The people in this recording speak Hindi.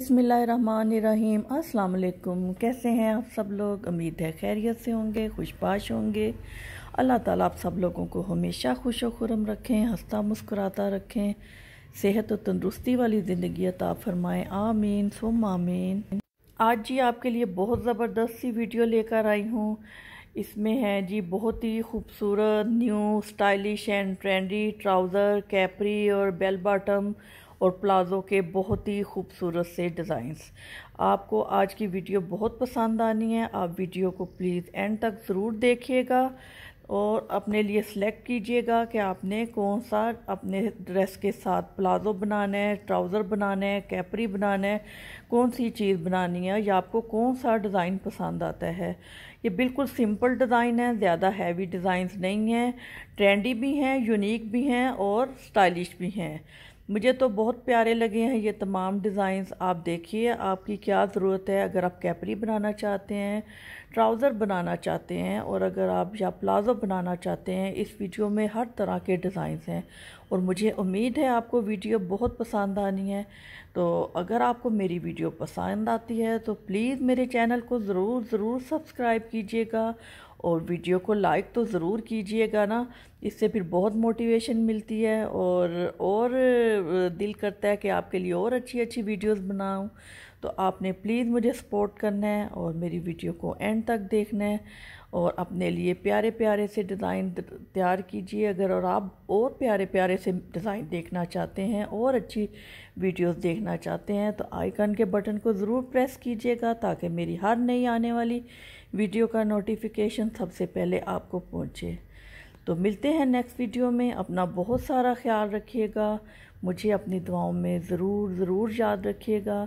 बसमीम अस्सलाम कैसे हैं आप सब लोग उम्मीद है खैरियत से होंगे खुशपाश होंगे अल्लाह ताला आप सब लोगों को हमेशा खुश खुरम रखें हंसता मुस्कुराता रखें सेहत और तंदरुस्ती वाली ज़िंदगी ताप फरमाएँ आमीन सुम आमीन आज जी आपके लिए बहुत ज़बरदस्त सी वीडियो लेकर आई हूँ इसमें है जी बहुत ही खूबसूरत new stylish and trendy trouser capri और बेल बॉटम और प्लाज़ो के बहुत ही खूबसूरत से डिज़ाइंस आपको आज की वीडियो बहुत पसंद आनी है आप वीडियो को प्लीज़ एंड तक ज़रूर देखिएगा और अपने लिए सिलेक्ट कीजिएगा कि आपने कौन सा अपने ड्रेस के साथ प्लाजो बनाना है ट्राउज़र बनाना है कैपरी बनाना है कौन सी चीज़ बनानी है या आपको कौन सा डिज़ाइन पसंद आता है ये बिल्कुल सिंपल डिज़ाइन है ज़्यादा हैवी डिज़ाइंस नहीं हैं ट्रेंडी भी हैं यूनिक भी हैं और स्टाइलिश भी हैं मुझे तो बहुत प्यारे लगे हैं ये तमाम डिज़ाइंस आप देखिए आपकी क्या ज़रूरत है अगर आप कैपरी बनाना चाहते हैं ट्राउज़र बनाना चाहते हैं और अगर आप या प्लाज़ो बनाना चाहते हैं इस वीडियो में हर तरह के डिज़ाइंस हैं और मुझे उम्मीद है आपको वीडियो बहुत पसंद आनी है तो अगर आपको मेरी वीडियो पसंद आती है तो प्लीज़ मेरे चैनल को ज़रूर ज़रूर सब्सक्राइब कीजिएगा और वीडियो को लाइक तो ज़रूर कीजिएगा ना इससे फिर बहुत मोटिवेशन मिलती है और और दिल करता है कि आपके लिए और अच्छी अच्छी वीडियोस बनाऊं तो आपने प्लीज़ मुझे सपोर्ट करना है और मेरी वीडियो को एंड तक देखना है और अपने लिए प्यारे प्यारे से डिज़ाइन तैयार कीजिए अगर और आप और प्यारे प्यारे से डिज़ाइन देखना चाहते हैं और अच्छी वीडियोस देखना चाहते हैं तो आइकन के बटन को ज़रूर प्रेस कीजिएगा ताकि मेरी हर नई आने वाली वीडियो का नोटिफिकेशन सबसे पहले आपको पहुँचे तो मिलते हैं नेक्स्ट वीडियो में अपना बहुत सारा ख्याल रखिएगा मुझे अपनी दुआओं में ज़रूर ज़रूर याद रखिएगा